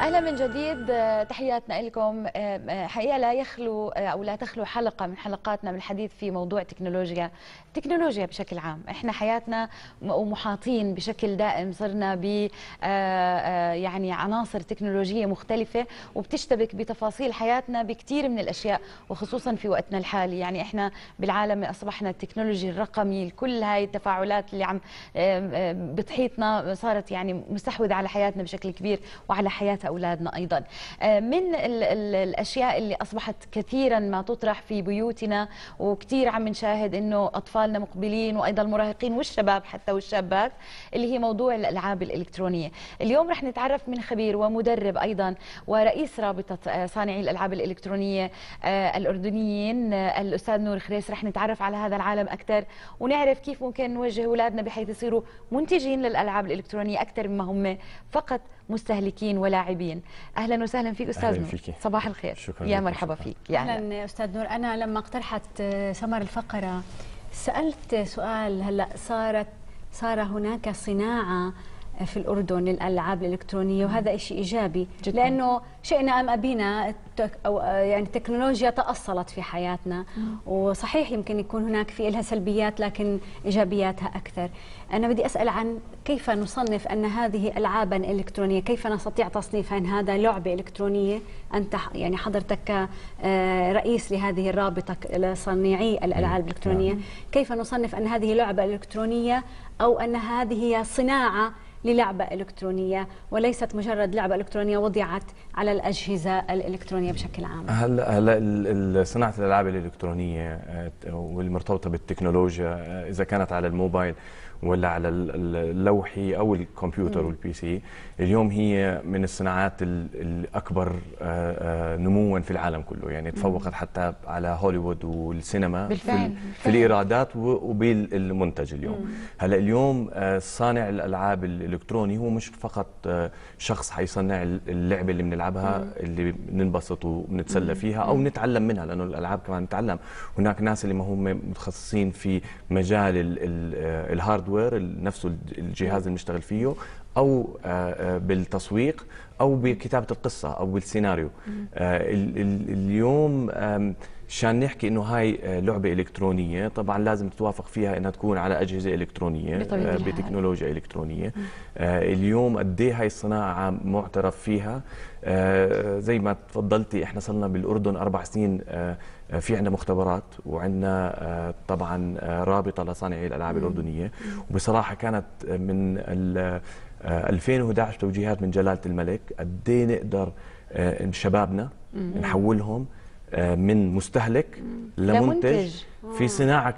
اهلا من جديد آه، تحياتنا لكم آه، آه، حقيقه لا يخلو او لا تخلو حلقه من حلقاتنا من الحديث في موضوع تكنولوجيا تكنولوجيا بشكل عام احنا حياتنا ومحاطين بشكل دائم صرنا ب يعني عناصر تكنولوجيه مختلفه وبتشتبك بتفاصيل حياتنا بكثير من الاشياء وخصوصا في وقتنا الحالي يعني احنا بالعالم اصبحنا التكنولوجي الرقمي كل هاي التفاعلات اللي عم بتحيطنا صارت يعني مستحوذه على حياتنا بشكل كبير وعلى حياتنا أولادنا أيضا آه، من الأشياء اللي أصبحت كثيرا ما تطرح في بيوتنا وكثير عم نشاهد أنه أطفالنا مقبلين وأيضا المراهقين والشباب حتى والشابات اللي هي موضوع الألعاب الإلكترونية اليوم رح نتعرف من خبير ومدرب أيضا ورئيس رابطة آه، صانعي الألعاب الإلكترونية آه، الأردنيين الأستاذ نور خريس رح نتعرف على هذا العالم أكثر ونعرف كيف ممكن نوجه أولادنا بحيث يصيروا منتجين للألعاب الإلكترونية أكثر مما هم فقط مستهلكين ولاعبين الغالبين اهلا وسهلا فيك استاذ أهلاً نور صباح الخير شكرا يا مرحبا شكرا. فيك يا اهلا استاذ نور انا لما اقترحت سمر الفقره سالت سؤال هلا صارت صار هناك صناعه في الأردن للألعاب الإلكترونية وهذا شيء إيجابي جداً. لأنه شئنا أم أبينا أو يعني التكنولوجيا تأصلت في حياتنا وصحيح يمكن يكون هناك في لها سلبيات لكن إيجابياتها أكثر أنا بدي أسأل عن كيف نصنف أن هذه ألعابا إلكترونية كيف نستطيع تصنيف أن هذا لعبة إلكترونية أنت يعني حضرتك آه، رئيس لهذه الرابطة لصنيعي الألعاب الإلكترونية نعم. كيف نصنف أن هذه لعبة إلكترونية أو أن هذه صناعة للعبة إلكترونية وليست مجرد لعبة إلكترونية وضعت على الأجهزة الإلكترونية بشكل عام هلا هلا صناعة الألعاب الإلكترونية آه، والمرتبطة بالتكنولوجيا آه، إذا كانت على الموبايل ولا على اللوحي او الكمبيوتر والبي سي اليوم هي من الصناعات الاكبر آه، نموا في العالم كله يعني تفوقت حتى على هوليوود والسينما بالفعل. في, في الايرادات وبالمنتج اليوم هلا اليوم صانع الالعاب الالكتروني هو مش فقط آه، شخص حيصنع اللعبه اللي بنلعبها اللي بننبسط وبنتسلى فيها او نتعلم منها لانه الالعاب كمان نتعلم هناك ناس اللي ما هم متخصصين في مجال الهاردوير آه، نفسه الجهاز اللي بنشتغل فيه او آه، بالتسويق او بكتابه القصه او بالسيناريو اليوم شان نحكي انه هاي آه، لعبه الكترونيه طبعا لازم تتوافق فيها انها تكون على اجهزه الكترونيه آه، بتكنولوجيا الكترونيه آه، اليوم قد ايه هاي الصناعه معترف فيها زي ما تفضلتي احنا صرنا بالاردن اربع سنين في عندنا مختبرات وعندنا طبعا رابطه لصانعي الالعاب الاردنيه وبصراحه كانت من 2011 توجيهات من جلاله الملك قد إيه نقدر شبابنا نحولهم آه، من مستهلك لمنتج في صناعه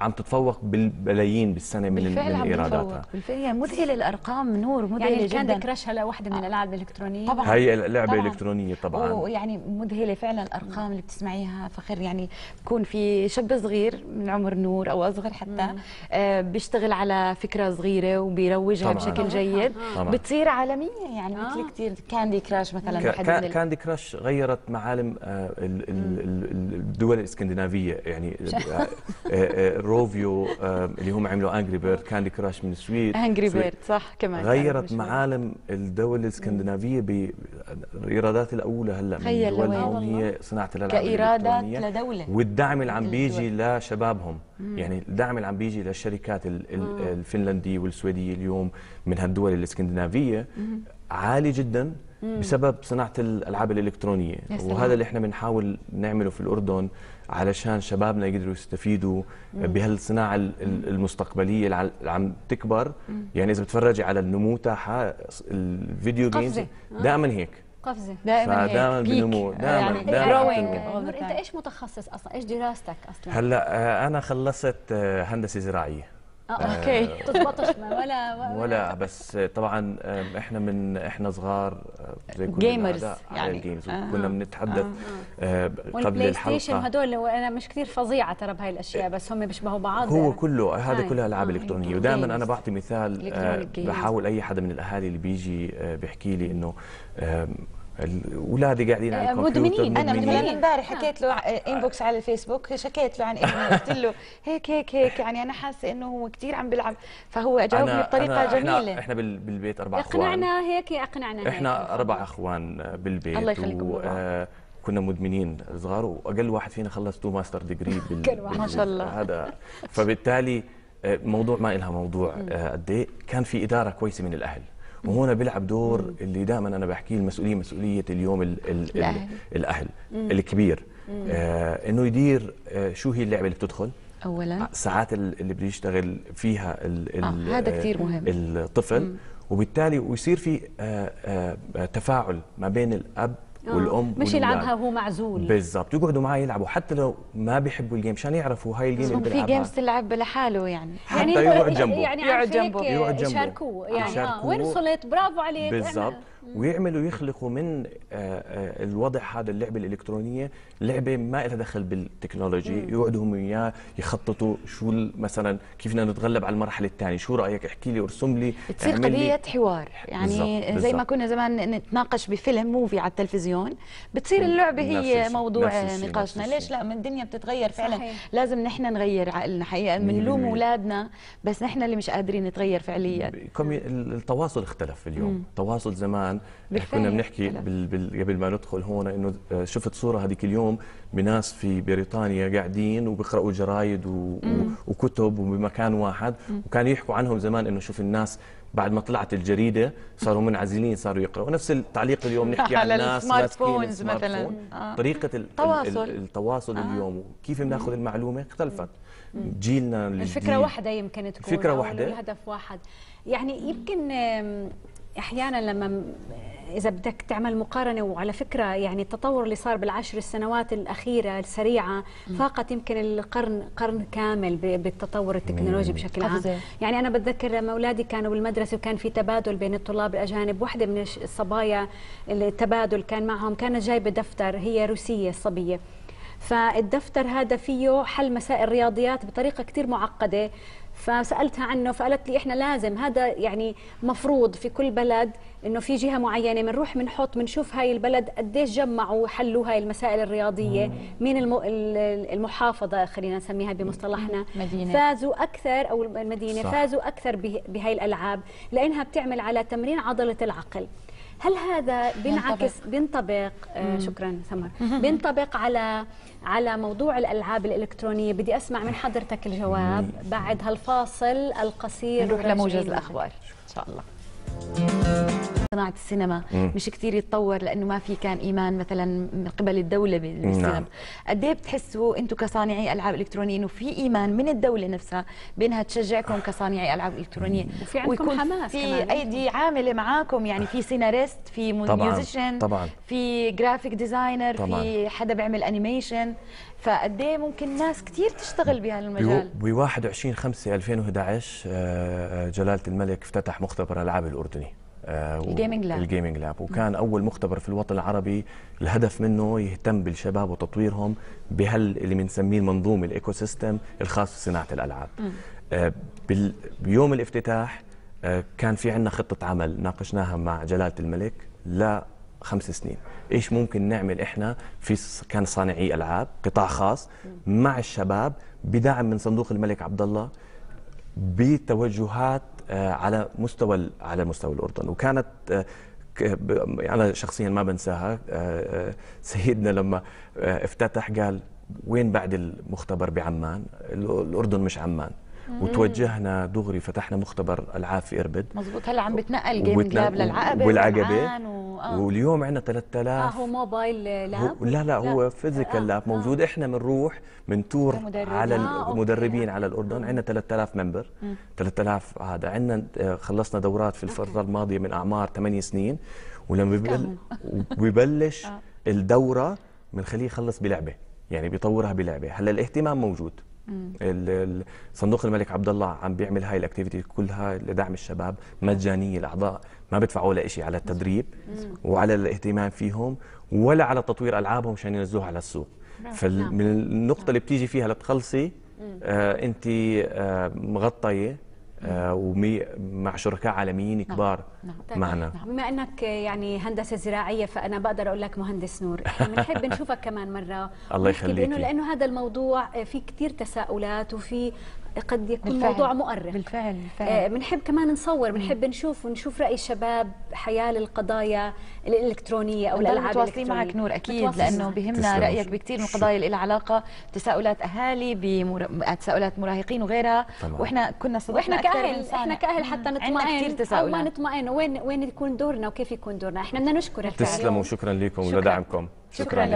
عم تتفوق بالبلايين بالسنه من بالفعل من ايراداتها بالفعل يعني مذهله الارقام نور مذهله يعني جدا يعني كراش هلا واحده من آه. الالعاب الالكترونيه طبعا هي لعبه الالكترونيه الكترونيه طبعا ويعني مذهله فعلا الارقام اللي بتسمعيها فخر يعني بكون في شاب صغير من عمر نور او اصغر حتى آه بيشتغل على فكره صغيره وبيروجها طبعاً. بشكل جيد طبعاً. بتصير عالميه يعني آه. مثل كثير كاندي كراش مثلا كاندي كراش غيرت معالم آه، الدول الاسكندنافيه يعني آه، روفيو اللي هم عملوا انجري بيرد كاندي كراش من السويد انجري بيرد صح كمان غيرت معالم الدول الاسكندنافيه بالايرادات الاولى هلا من الدول هي صناعه الالعاب كايرادات لدوله والدعم اللي عم بيجي لشبابهم مم. يعني الدعم اللي عم بيجي للشركات الفنلنديه والسويديه اليوم من هالدول الاسكندنافيه عالي جدا بسبب صناعه الالعاب الالكترونيه وهذا اللي احنا بنحاول نعمله في الاردن علشان شبابنا يقدروا يستفيدوا بهالصناعه المستقبليه اللي عم تكبر يعني اذا بتفرجي على النمو تاعها الفيديو جيمز آه. دائما هيك قفزه دائما يعني دائما بنمو دائما دائما انت ايش متخصص اصلا ايش دراستك اصلا هلا آه، انا خلصت آه، هندسه زراعيه آه،, اه اوكي آه، تظبطش ولا, ولا ولا بس طبعا احنا من احنا صغار آه، زي كنا جيمرز يعني الجيمز كنا بنتحدث آه آه قبل الحلقه ستيشن هدول انا مش كثير فظيعه ترى بهاي الاشياء بس هم بيشبهوا بعض هو كله هذا كله العاب الكترونيه ودائما انا بعطي مثال بحاول اي حدا من الاهالي اللي بيجي بيحكي لي انه اولادي قاعدين على آه، الكمبيوتر مدمنين انا مدمنين امبارح حكيت له انبوكس آه، على الفيسبوك شكيت له عن ابني قلت له هيك هيك هيك يعني انا حاسه انه هو كثير عم بيلعب فهو جاوبني بطريقه أنا جميله احنا, احنا بالبيت اربع اخوان اقنعنا هيك اقنعنا هيك. احنا اربع اخوان آه، بالبيت الله يخليكم و... كنا مدمنين صغار واقل واحد فينا خلص تو ماستر ديجري بال... ما شاء الله هذا فبالتالي موضوع ما إلها موضوع قد إيه كان في اداره كويسه من الاهل وهنا بيلعب دور مم. اللي دائما انا بحكيه المسؤوليه مسؤوليه اليوم الـ الـ الاهل, الأهل الكبير آه انه يدير آه شو هي اللعبه اللي بتدخل اولا آه، ساعات اللي بده يشتغل فيها الـ الـ آه هذا كثير مهم آه، الطفل مم. وبالتالي ويصير في آه آه تفاعل ما بين الاب آه، والام مش يلعبها هو معزول بالضبط يقعدوا معاه يلعبوا حتى لو ما بيحبوا الجيم عشان يعرفوا هاي الجيم اللي في جيمز تلعب لحاله يعني حتى يعني يقعد جنبه يعني يقعد جنبه يشاركوه يعني, يعني, يعني, يعني آه وين وصلت برافو عليك بالضبط ويعملوا يخلقوا من آه، آه، الوضع هذا اللعبه الالكترونيه لعبه ما لها دخل بالتكنولوجي يقعدوا هم وياه يخططوا شو مثلا كيف بدنا نتغلب على المرحله الثانيه شو رايك احكي لي ارسم لي بتصير قضيه حوار يعني بالزبط. بالزبط. زي ما كنا زمان نتناقش بفيلم موفي على التلفزيون بتصير اللعبه هي نفسي. موضوع نفسي. نقاشنا نفسي. ليش لا من الدنيا بتتغير فعلا صحيح. لازم نحن نغير عقلنا حقيقه بنلوم اولادنا بس نحن اللي مش قادرين نتغير فعليا التواصل اختلف اليوم التواصل زمان كنا بنحكي قبل ما ندخل هون انه آه، شفت صوره هذيك اليوم بناس في بريطانيا قاعدين وبيقراوا جرايد و... وكتب وبمكان واحد وكانوا يحكوا عنهم زمان انه شوف الناس بعد ما طلعت الجريده صاروا منعزلين صاروا يقراوا نفس التعليق اليوم نحكي عن الناس ماسكين مثلا آه. طريقه التواصل التواصل آه. اليوم وكيف بناخذ المعلومه اختلفت جيلنا الفكره واحده يمكن تكون فكره واحده هدف واحد يعني يمكن احيانا لما اذا بدك تعمل مقارنه وعلى فكره يعني التطور اللي صار بالعشر السنوات الاخيره السريعه فاقت يمكن القرن قرن كامل بالتطور التكنولوجي بشكل عام يعني انا بتذكر لما اولادي كانوا بالمدرسه وكان في تبادل بين الطلاب الاجانب واحده من الصبايا التبادل كان معهم كانت جايبه دفتر هي روسيه الصبيه فالدفتر هذا فيه حل مسائل رياضيات بطريقه كثير معقده فسالتها عنه فقالت لي احنا لازم هذا يعني مفروض في كل بلد انه في جهه معينه بنروح بنحط بنشوف هاي البلد قديش جمعوا وحلوا هاي المسائل الرياضيه مين المحافظه خلينا نسميها بمصطلحنا مدينة. فازوا اكثر او المدينه صح. فازوا اكثر بهاي الالعاب لانها بتعمل على تمرين عضله العقل هل هذا بينعكس بينطبق آه شكرا سمر بينطبق على على موضوع الالعاب الالكترونيه بدي اسمع من حضرتك الجواب بعد هالفاصل القصير نروح لموجز الاخبار ان شاء الله صناعه السينما مش كثير يتطور لانه ما في كان ايمان مثلا من قبل الدوله بالسينما نعم. قد ايه بتحسوا انتم كصانعي العاب الكترونيه انه في ايمان من الدوله نفسها بانها تشجعكم كصانعي العاب الكترونيه وفي عندكم ويكون حماس في كمان. ايدي عامله معاكم يعني في سيناريست في ميوزيشن في جرافيك ديزاينر طبعاً. في حدا بيعمل انيميشن فقد ايه ممكن ناس كثير تشتغل بهالمجال ب 21 5 2011 جلاله الملك افتتح مختبر العاب الاردني الجيمنج لاب الجيمنج لاب وكان اول مختبر في الوطن العربي الهدف منه يهتم بالشباب وتطويرهم بهال اللي بنسميه المنظومه الايكو سيستم الخاص بصناعه الالعاب آه، بيوم الافتتاح آه، كان في عندنا خطه عمل ناقشناها مع جلاله الملك لخمس خمس سنين ايش ممكن نعمل احنا في كان صانعي العاب قطاع خاص مع الشباب بدعم من صندوق الملك عبد الله بتوجهات آه، على مستوى على مستوى الاردن وكانت آه، انا شخصيا ما بنساها آه، سيدنا لما افتتح قال وين بعد المختبر بعمان الاردن مش عمان وتوجهنا دغري فتحنا مختبر العاب في اربد مزبوط هلا عم بتنقل جيمنج لاب للعقبه والعقبه و... آه. واليوم عندنا 3000 اه هو موبايل لاب هو... لا لا هو فيزيكال آه. لاب آه. موجود آه. احنا بنروح بنتور على المدربين آه. على الاردن عندنا 3000 ممبر 3000 هذا عندنا آه، خلصنا دورات في الفتره الماضيه من اعمار 8 سنين ولما بيبل... ببلش آه. الدوره بنخليه يخلص بلعبه يعني بيطورها بلعبه هلا الاهتمام موجود صندوق الملك عبد الله عم بيعمل هاي الاكتيفيتي كلها لدعم الشباب مجانيه الاعضاء ما بدفعوا ولا شيء على التدريب وعلى الاهتمام فيهم ولا على تطوير العابهم مشان ينزلوها على السوق نعم. فمن نعم. النقطه اللي بتيجي فيها لتخلصي آه انت آه مغطيه آه، مع شركاء عالميين نعم. كبار نعم. نعم. معنا نعم. بما انك يعني هندسه زراعيه فانا بقدر اقول لك مهندس نور بنحب نشوفك كمان مره الله يخليك لانه لانه هذا الموضوع آه، في كثير تساؤلات وفي قد يكون بالفعل. موضوع مؤرق بالفعل آه، بالفعل بنحب كمان نصور بنحب نشوف ونشوف راي الشباب حياه للقضايا الالكترونيه او الالعاب الالكترونيه معك نور اكيد لانه بهمنا رايك بكثير من القضايا اللي لها علاقه تساؤلات اهالي بتساؤلات مراهقين وغيرها طبعا. واحنا كنا صدقنا احنا كاهل احنا كاهل حتى نطمئن كثير تساؤلات ما نطمئن وين وين يكون دورنا وكيف يكون دورنا احنا بدنا نشكر تسلموا شكرا لكم ولدعمكم شكرا, شكرا.